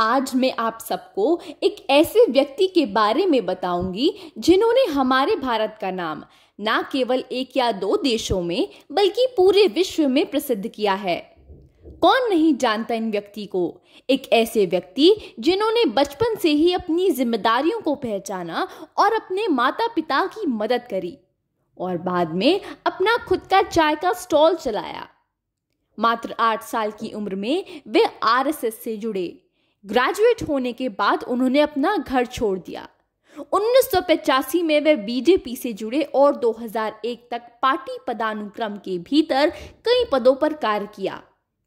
आज मैं आप सबको एक ऐसे व्यक्ति के बारे में बताऊंगी जिन्होंने हमारे भारत का नाम ना केवल एक या दो देशों में बल्कि पूरे विश्व में प्रसिद्ध किया है कौन नहीं जानता इन व्यक्ति को एक ऐसे व्यक्ति जिन्होंने बचपन से ही अपनी जिम्मेदारियों को पहचाना और अपने माता पिता की मदद करी और बाद में अपना खुद का चाय का स्टॉल चलाया मात्र आठ साल की उम्र में वे आरएसएस से जुड़े ग्रेजुएट होने के बाद उन्होंने अपना घर छोड़ दिया उन्नीस में वे बीजेपी से जुड़े और 2001 तक पार्टी पदानुक्रम के भीतर कई पदों पर कार्य किया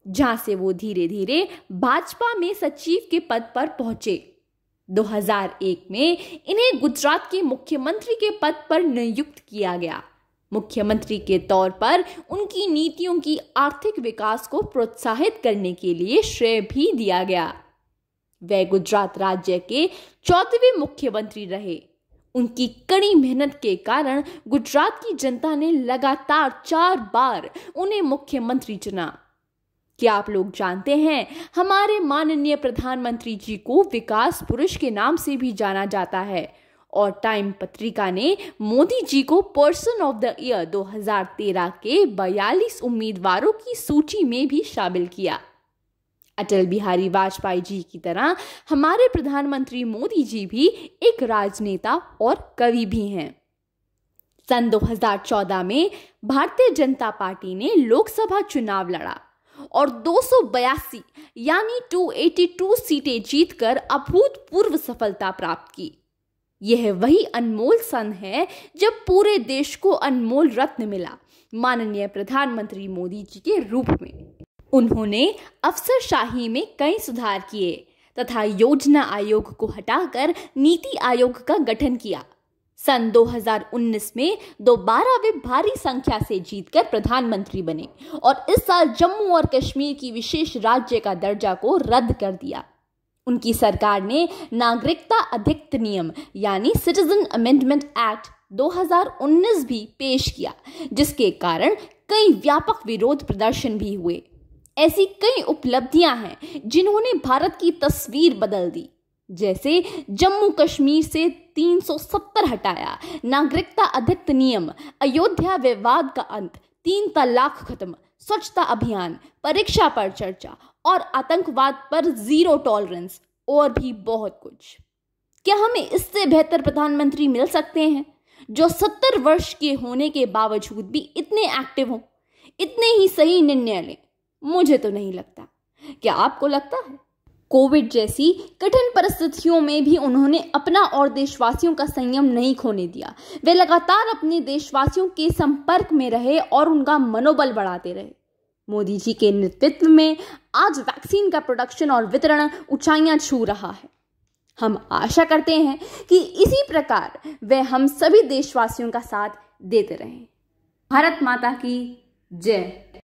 जहां से वो धीरे धीरे भाजपा में सचिव के पद पर पहुंचे 2001 में इन्हें गुजरात के मुख्यमंत्री के पद पर नियुक्त किया गया मुख्यमंत्री के तौर पर उनकी नीतियों की आर्थिक विकास को प्रोत्साहित करने के लिए श्रेय भी दिया गया वे गुजरात राज्य के चौथवे मुख्यमंत्री रहे उनकी कड़ी मेहनत के कारण गुजरात की जनता ने लगातार चार बार उन्हें मुख्यमंत्री चुना क्या आप लोग जानते हैं हमारे माननीय प्रधानमंत्री जी को विकास पुरुष के नाम से भी जाना जाता है और टाइम पत्रिका ने मोदी जी को पर्सन ऑफ द ईयर 2013 के 42 उम्मीदवारों की सूची में भी शामिल किया अटल बिहारी वाजपेयी जी की तरह हमारे प्रधानमंत्री मोदी जी भी एक राजनेता और कवि भी हैं सन 2014 में भारतीय जनता पार्टी ने लोकसभा चुनाव लड़ा और दो यानी 282 सीटें जीतकर अभूतपूर्व सफलता प्राप्त की यह वही अनमोल सन है जब पूरे देश को अनमोल रत्न मिला माननीय प्रधानमंत्री मोदी जी के रूप में उन्होंने अफसरशाही में कई सुधार किए तथा योजना आयोग को हटाकर नीति आयोग का गठन किया सन 2019 में दोबारा वे भारी संख्या से जीतकर प्रधानमंत्री बने और इस साल जम्मू और कश्मीर की विशेष राज्य का दर्जा को रद्द कर दिया उनकी सरकार ने नागरिकता अधिक नियम यानी सिटीजन अमेंडमेंट एक्ट 2019 भी पेश किया जिसके कारण कई व्यापक विरोध प्रदर्शन भी हुए ऐसी कई उपलब्धियां हैं जिन्होंने भारत की तस्वीर बदल दी जैसे जम्मू कश्मीर से 370 हटाया नागरिकता अधिक नियम अयोध्या विवाद का अंत तीन तलाक खत्म स्वच्छता अभियान परीक्षा पर चर्चा और आतंकवाद पर जीरो टॉलरेंस और भी बहुत कुछ क्या हमें इससे बेहतर प्रधानमंत्री मिल सकते हैं जो सत्तर वर्ष के होने के बावजूद भी इतने एक्टिव हों इतने ही सही निर्णय लें मुझे तो नहीं लगता क्या आपको लगता है कोविड जैसी कठिन परिस्थितियों में भी उन्होंने अपना और देशवासियों का संयम नहीं खोने दिया वे लगातार अपने देशवासियों के संपर्क में रहे और उनका मनोबल बढ़ाते रहे मोदी जी के नेतृत्व में आज वैक्सीन का प्रोडक्शन और वितरण ऊंचाइयां छू रहा है हम आशा करते हैं कि इसी प्रकार वे हम सभी देशवासियों का साथ देते रहें भारत माता की जय